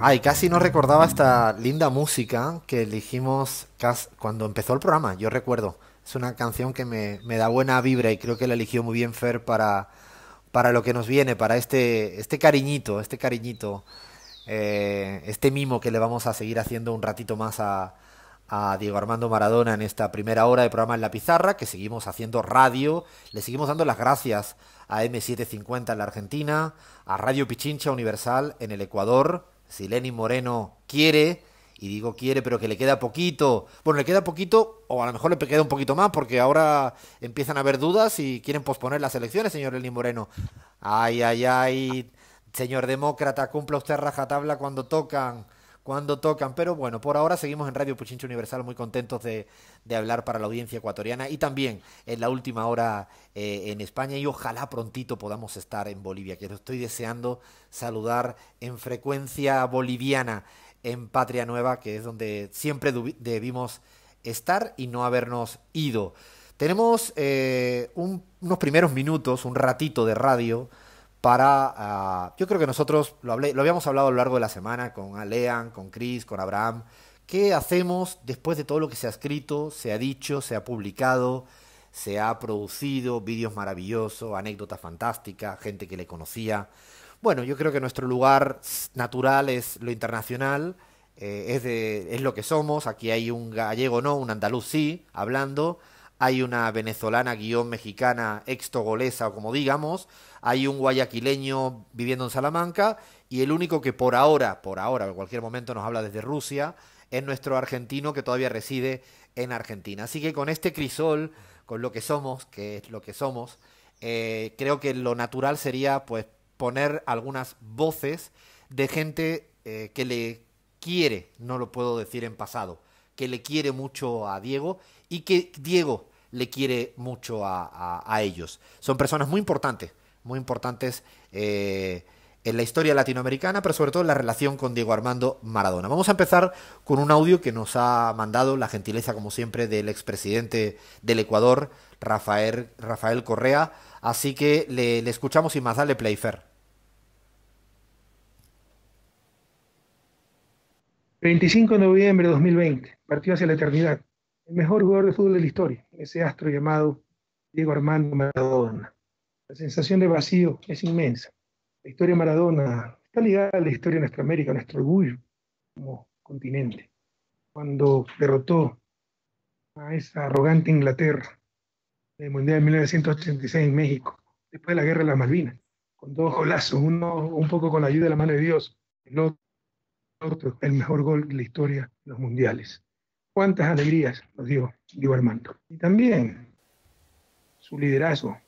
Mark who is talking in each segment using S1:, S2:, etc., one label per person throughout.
S1: Ay, casi no recordaba esta linda música que elegimos cuando empezó el programa, yo recuerdo. Es una canción que me, da buena vibra y creo que la eligió muy bien Fer para, lo que nos viene, para este, este cariñito, este cariñito, eh, este mimo que le vamos a seguir haciendo un ratito más a, a Diego Armando Maradona en esta primera hora de programa en la pizarra, que seguimos haciendo radio, le seguimos dando las gracias a M750 en la Argentina, a Radio Pichincha Universal en el Ecuador, si Lenin Moreno quiere, y digo quiere, pero que le queda poquito. Bueno, le queda poquito, o a lo mejor le queda un poquito más, porque ahora empiezan a haber dudas y quieren posponer las elecciones, señor Lenín Moreno. Ay, ay, ay, señor demócrata, cumpla usted rajatabla cuando tocan cuando tocan. Pero bueno, por ahora seguimos en Radio Puchincho Universal muy contentos de, hablar para la audiencia ecuatoriana y también en la última hora eh, en España y ojalá prontito podamos estar en Bolivia, que lo estoy deseando saludar en frecuencia boliviana en Patria Nueva, que es donde siempre debimos estar y no habernos ido. Tenemos eh, unos primeros minutos, un ratito de radio para... Ah, yo creo que nosotros lo, hablé, lo habíamos hablado a lo largo de la semana con Alean, con Chris, con Abraham. ¿Qué hacemos después de todo lo que se ha escrito, se ha dicho, se ha publicado, se ha producido, vídeos maravillosos, anécdotas fantásticas, gente que le conocía? Bueno, yo creo que nuestro lugar natural es lo internacional, eh, es, es lo que somos, aquí hay un gallego no, un andaluz sí, hablando, hay una venezolana guión mexicana extogolesa o como digamos, hay un guayaquileño viviendo en Salamanca y el único que por ahora, por ahora, en cualquier momento nos habla desde Rusia, es nuestro argentino que todavía reside en Argentina. Así que con este crisol, con lo que somos, que es lo que somos, eh, creo que lo natural sería pues poner algunas voces de gente eh, que le quiere, no lo puedo decir en pasado, que le quiere mucho a Diego y que Diego le quiere mucho a, ellos. Son personas muy importantes, muy importantes eh, en la historia latinoamericana, pero sobre todo en la relación con Diego Armando Maradona. Vamos a empezar con un audio que nos ha mandado la gentileza, como siempre, del expresidente del Ecuador, Rafael, Rafael Correa. Así que le, escuchamos y más, dale play,
S2: 25 de noviembre de 2020, partió hacia la eternidad. El mejor jugador de fútbol de la historia, ese astro llamado Diego Armando Maradona. La sensación de vacío es inmensa. La historia de Maradona está ligada a la historia de nuestra América, nuestro orgullo como continente. Cuando derrotó a esa arrogante Inglaterra en el Mundial de 1986 en México, después de la Guerra de las Malvinas, con dos golazos, uno un poco con la ayuda de la mano de Dios, el otro el mejor gol de la historia de los mundiales. Cuántas alegrías nos dio Diego Armando. Y también su liderazgo,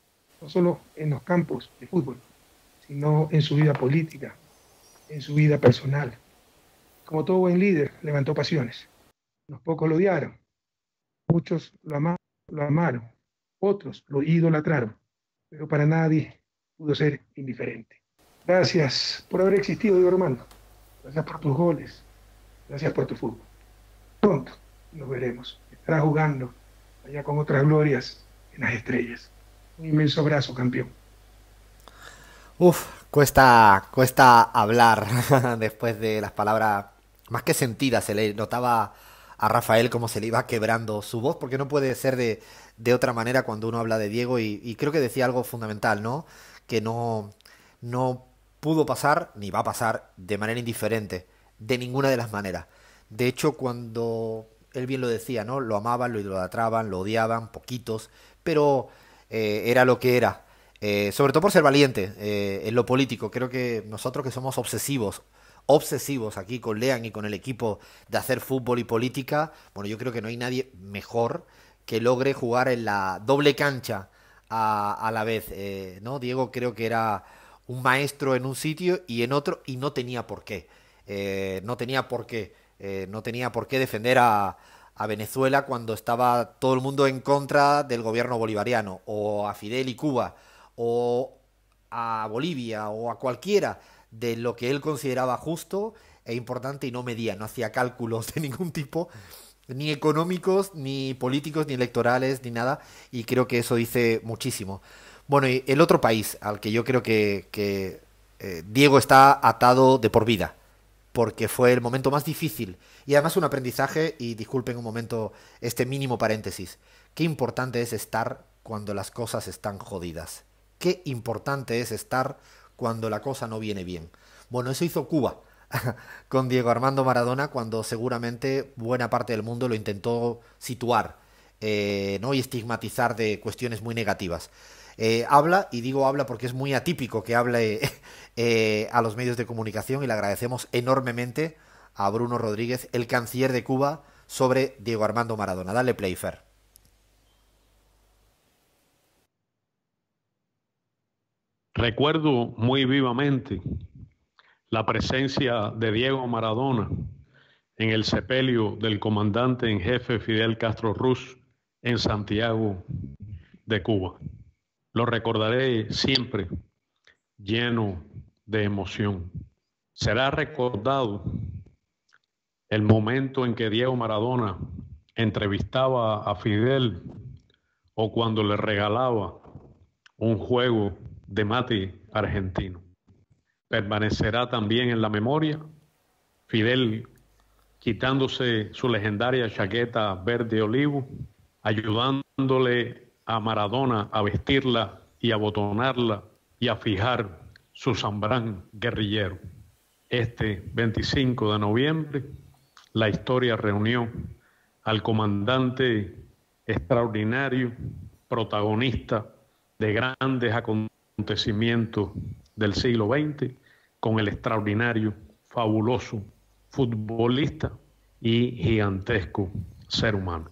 S2: no solo en los campos de fútbol, sino en su vida política, en su vida personal. Como todo buen líder, levantó pasiones. Los pocos lo odiaron, muchos lo, lo amaron, otros lo idolatraron, pero para nadie pudo ser indiferente. Gracias por haber existido, Diego Armando. Gracias por tus goles. Gracias por tu fútbol. Pronto nos veremos. Estarás jugando allá con otras glorias en las estrellas. Un inmenso abrazo, campeón.
S1: Uf, cuesta, cuesta hablar después de las palabras más que sentidas. Se le notaba a Rafael cómo se le iba quebrando su voz, porque no puede ser de, otra manera cuando uno habla de Diego. Y, creo que decía algo fundamental, ¿no? Que no, no pudo pasar ni va a pasar de manera indiferente, de ninguna de las maneras. De hecho, cuando él bien lo decía, ¿no? Lo amaban, lo idolatraban, lo odiaban, poquitos, pero eh, era lo que era. Eh, sobre todo por ser valiente eh, en lo político. Creo que nosotros que somos obsesivos, obsesivos aquí con Lean y con el equipo de hacer fútbol y política, bueno, yo creo que no hay nadie mejor que logre jugar en la doble cancha a, la vez, ¿no? Diego creo que era un maestro en un sitio y en otro y no tenía por qué. Eh, no tenía por qué. Eh, no tenía por qué defender a, a, Venezuela cuando estaba todo el mundo en contra del gobierno bolivariano, o a Fidel y Cuba, o a Bolivia, o a cualquiera de lo que él consideraba justo e importante y no medía, no hacía cálculos de ningún tipo, ni económicos, ni políticos, ni electorales, ni nada, y creo que eso dice muchísimo. Bueno, y el otro país al que yo creo que, eh, Diego está atado de por vida, porque fue el momento más difícil y además un aprendizaje, y disculpen un momento este mínimo paréntesis, qué importante es estar cuando las cosas están jodidas, qué importante es estar cuando la cosa no viene bien. Bueno, eso hizo Cuba con Diego Armando Maradona cuando seguramente buena parte del mundo lo intentó situar eh, ¿no? y estigmatizar de cuestiones muy negativas. Eh, habla, y digo habla porque es muy atípico que hable eh, a los medios de comunicación y le agradecemos enormemente a Bruno Rodríguez, el canciller de Cuba, sobre Diego Armando Maradona. Dale play,
S3: Recuerdo muy vivamente la presencia de Diego Maradona en el sepelio del comandante en jefe Fidel Castro Rus en Santiago de Cuba. Lo recordaré siempre lleno de emoción. Será recordado el momento en que Diego Maradona entrevistaba a Fidel o cuando le regalaba un juego de mate argentino. Permanecerá también en la memoria Fidel quitándose su legendaria chaqueta verde olivo ayudándole a Maradona a vestirla y a botonarla y a fijar su zambrán guerrillero. Este 25 de noviembre, la historia reunió al comandante extraordinario, protagonista de grandes acontecimientos del siglo XX, con el extraordinario, fabuloso
S1: futbolista y
S3: gigantesco ser
S1: humano.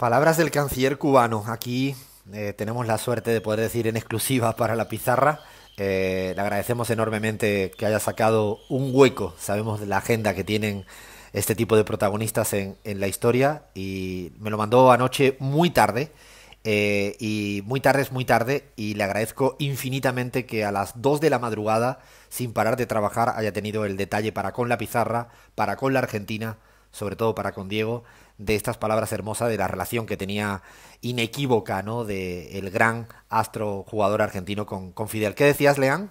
S1: Palabras del canciller cubano. Aquí eh, tenemos la suerte de poder decir en exclusiva para la pizarra. Eh, le agradecemos enormemente que haya sacado un hueco. Sabemos de la agenda que tienen este tipo de protagonistas en, la historia y me lo mandó anoche muy tarde. Eh, y muy tarde es muy tarde y le agradezco infinitamente que a las dos de la madrugada, sin parar de trabajar, haya tenido el detalle para con la pizarra, para con la Argentina, sobre todo para con Diego, de estas palabras hermosas de la relación que tenía inequívoca, ¿no? De el gran astro jugador argentino con, Fidel. ¿Qué decías, Leán?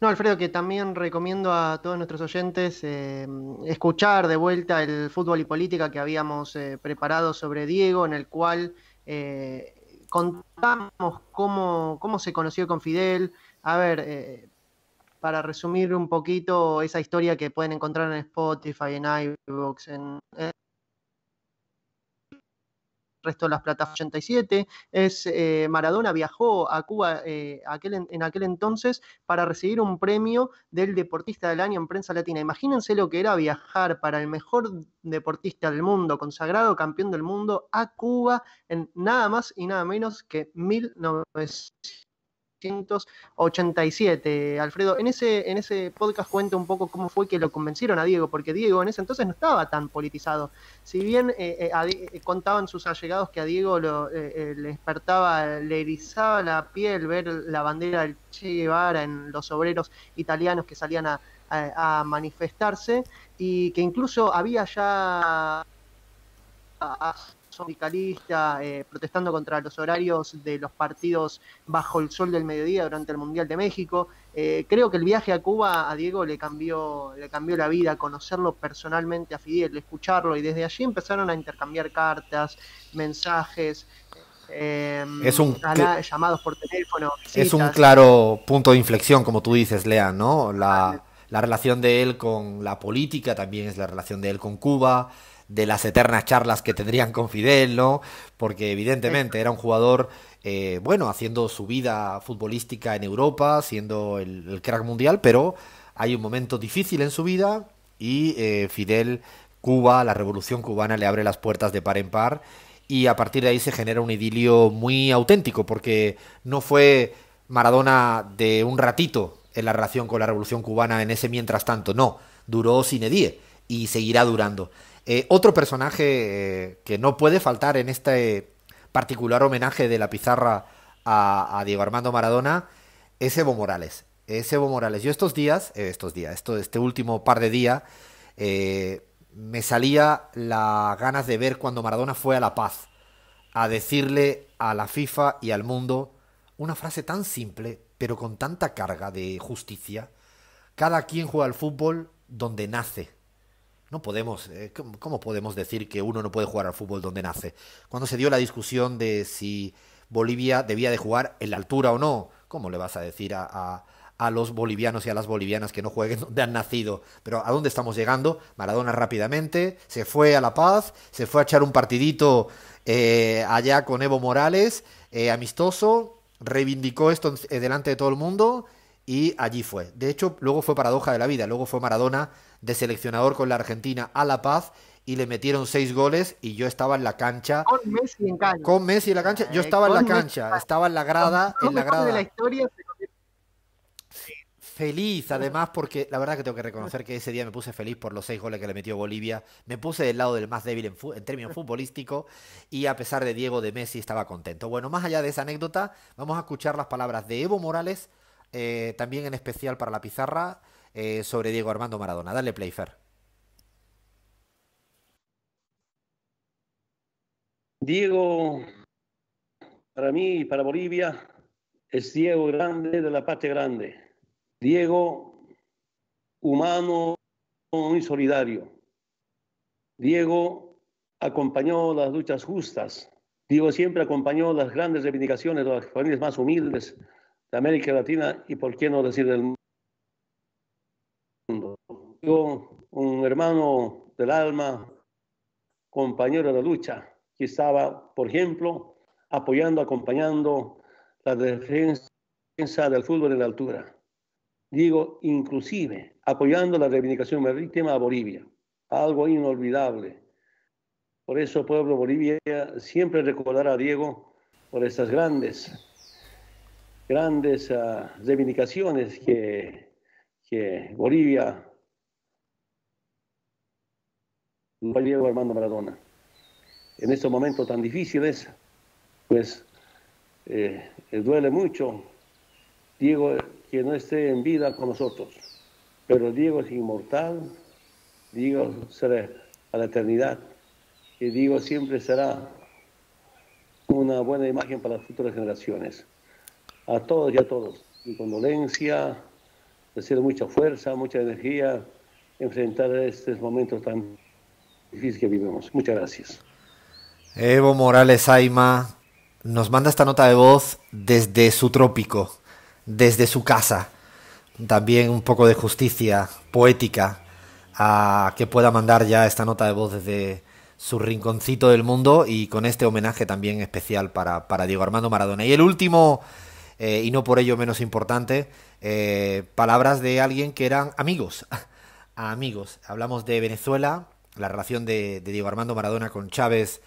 S4: No, Alfredo, que también recomiendo a todos nuestros oyentes eh, escuchar de vuelta el fútbol y política que habíamos eh, preparado sobre Diego, en el cual eh, contamos cómo, cómo se conoció con Fidel. A ver, para resumir un poquito esa historia que pueden encontrar en Spotify, en iVoox, en, el resto de las plataformas 87, es eh, Maradona viajó a Cuba eh, en, aquel entonces para recibir un premio del deportista del año en prensa latina. Imagínense lo que era viajar para el mejor deportista del mundo, consagrado campeón del mundo, a Cuba en nada más y nada menos que 1900. 1987. Alfredo, en ese, en ese podcast cuenta un poco cómo fue que lo convencieron a Diego, porque Diego en ese entonces no estaba tan politizado. Si bien eh, eh, eh, contaban sus allegados que a Diego le despertaba, le erizaba la piel ver la bandera del Che Guevara en los obreros italianos que salían a, manifestarse, y que incluso había ya sindicalista eh, protestando contra los horarios de los partidos bajo el sol del mediodía durante el Mundial de México. Eh, creo que el viaje a Cuba a Diego le cambió, le cambió la vida, conocerlo personalmente a Fidel, escucharlo y desde allí empezaron a intercambiar cartas, mensajes. Eh, es un llamados por teléfono. Es un
S1: claro punto de inflexión, como tú dices, Lea, ¿no? la relación de él con la política también es la relación de él con Cuba, de las eternas charlas que tendrían con Fidel, ¿no? Porque evidentemente era un jugador, eh, bueno, haciendo su vida futbolística en Europa, siendo el, crack mundial, pero hay un momento difícil en su vida y eh, Fidel, Cuba, la revolución cubana le abre las puertas de par en par y a partir de ahí se genera un idilio muy auténtico, porque no fue Maradona de un ratito en la relación con la revolución cubana en ese mientras tanto, no, duró sin edie y seguirá durando. Eh, otro personaje eh, que no puede faltar en este particular homenaje de la pizarra a, Diego Armando Maradona es Evo Morales. Es Evo Morales. Yo estos días, eh, estos días, esto, este último par de días, me salía las ganas de ver cuando Maradona fue a La Paz a decirle a la FIFA y al mundo una frase tan simple, pero con tanta carga de justicia. Cada quien juega al fútbol donde nace no podemos, eh, ¿cómo podemos decir que uno no puede jugar al fútbol donde nace? Cuando se dio la discusión de si Bolivia debía de jugar en la altura o no, ¿cómo le vas a decir a, a, los bolivianos y a las bolivianas que no jueguen donde han nacido? Pero ¿a dónde estamos llegando? Maradona rápidamente se fue a La Paz, se fue a echar un partidito eh, allá con Evo Morales, eh, amistoso, reivindicó esto delante de todo el mundo y allí fue. De hecho, luego fue paradoja de la vida, luego fue Maradona de seleccionador con la Argentina a La Paz y le metieron seis goles y yo estaba en la cancha. Con Messi en cancha. Con Messi en la cancha. Yo eh, estaba en la cancha, estaba en la grada, en la grada. Feliz, además, porque la verdad que tengo que reconocer que ese día me puse feliz por los seis goles que le metió Bolivia. Me puse del lado del más débil en términos futbolísticos y a pesar de Diego de Messi estaba contento. Bueno, más allá de esa anécdota, vamos a escuchar las palabras de Evo Morales eh, también en especial para la pizarra, eh, sobre Diego Armando Maradona. Dale Playfair
S5: Diego, para mí y para Bolivia, es Diego grande de la parte grande. Diego humano y solidario. Diego acompañó las luchas justas. Diego siempre acompañó las grandes reivindicaciones de las familias más humildes, de América Latina y por qué no decir del mundo. Yo, un hermano del alma, compañero de la lucha, que estaba, por ejemplo, apoyando, acompañando la defensa del fútbol en la altura. Diego, inclusive, apoyando la reivindicación marítima a Bolivia, algo inolvidable. Por eso, pueblo Bolivia siempre recordará a Diego por estas grandes grandes ah, reivindicaciones que, que Bolivia lo lleva Armando Maradona. En estos momentos tan difíciles, pues eh, eh, duele mucho Diego que no esté en vida con nosotros, pero Diego es inmortal, Diego será a la eternidad y Diego siempre será una buena imagen para las futuras generaciones a todos y a todos. Mi condolencia, deseo mucha fuerza, mucha energía, enfrentar estos momentos tan difíciles que vivimos. Muchas
S1: gracias. Evo Morales Aima nos manda esta nota de voz desde su trópico, desde su casa. También un poco de justicia poética a que pueda mandar ya esta nota de voz desde su rinconcito del mundo y con este homenaje también especial para, para Diego Armando Maradona. Y el último eh, y no por ello menos importante, eh, palabras de alguien que eran amigos, amigos. Hablamos de Venezuela, la relación de, Diego Armando Maradona con Chávez,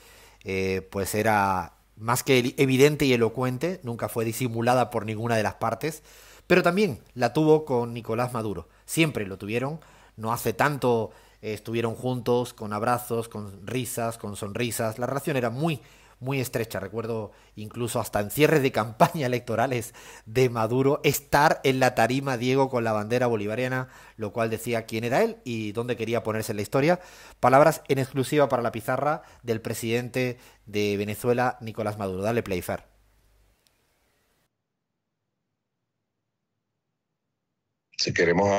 S1: eh, pues era más que evidente y elocuente, nunca fue disimulada por ninguna de las partes, pero también la tuvo con Nicolás Maduro. Siempre lo tuvieron, no hace tanto estuvieron juntos, con abrazos, con risas, con sonrisas, la relación era muy muy estrecha. Recuerdo incluso hasta en cierres de campaña electorales de Maduro estar en la tarima Diego con la bandera bolivariana, lo cual decía quién era él y dónde quería ponerse en la historia. Palabras en exclusiva para la pizarra del presidente de Venezuela, Nicolás Maduro. Dale Playfair.
S2: Si queremos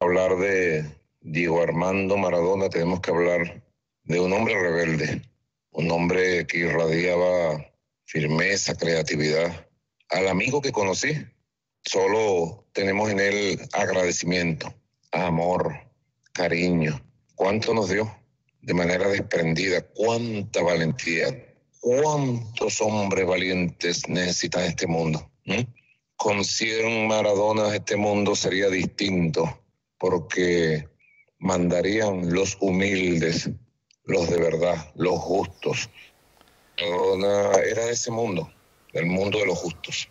S2: hablar de Diego Armando Maradona, tenemos que hablar de un hombre rebelde un hombre que irradiaba firmeza, creatividad. Al amigo que conocí, solo tenemos en él agradecimiento, amor, cariño. ¿Cuánto nos dio? De manera desprendida, cuánta valentía, cuántos hombres valientes necesitan este mundo. Con 100 maradonas este mundo sería distinto, porque mandarían los humildes, los de verdad, los justos. Era ese mundo, El mundo de los justos.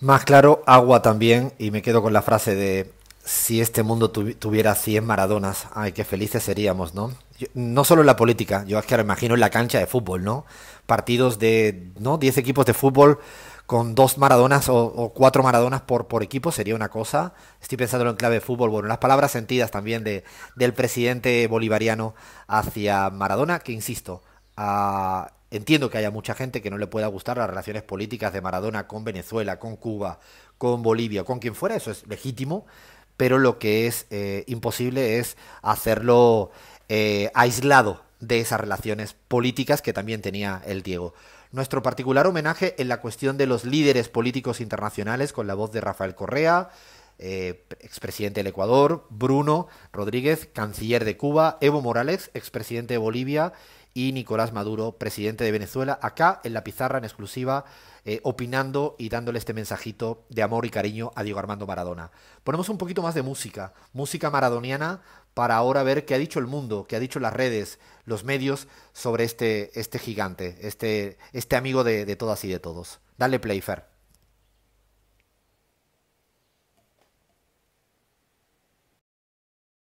S1: Más claro, agua también, y me quedo con la frase de si este mundo tuviera 100 maradonas, ay, qué felices seríamos, ¿no? no solo en la política, yo es que ahora imagino en la cancha de fútbol, ¿no? Partidos de, ¿no? 10 equipos de fútbol con dos Maradonas o, cuatro Maradonas por, equipo sería una cosa. Estoy pensando en clave de fútbol. Bueno, las palabras sentidas también de, del presidente bolivariano hacia Maradona, que insisto, ah, entiendo que haya mucha gente que no le pueda gustar las relaciones políticas de Maradona con Venezuela, con Cuba, con Bolivia, con quien fuera, eso es legítimo, pero lo que es eh, imposible es hacerlo eh, aislado de esas relaciones políticas que también tenía el Diego. Nuestro particular homenaje en la cuestión de los líderes políticos internacionales con la voz de Rafael Correa, eh, expresidente del Ecuador, Bruno Rodríguez, canciller de Cuba, Evo Morales, expresidente de Bolivia y Nicolás Maduro, presidente de Venezuela, acá en la pizarra en exclusiva, eh, opinando y dándole este mensajito de amor y cariño a Diego Armando Maradona. Ponemos un poquito más de música, música maradoniana, para ahora ver qué ha dicho el mundo, qué ha dicho las redes, los medios sobre este, este gigante, este, este amigo de, todas y de todos. Dale play, Fer.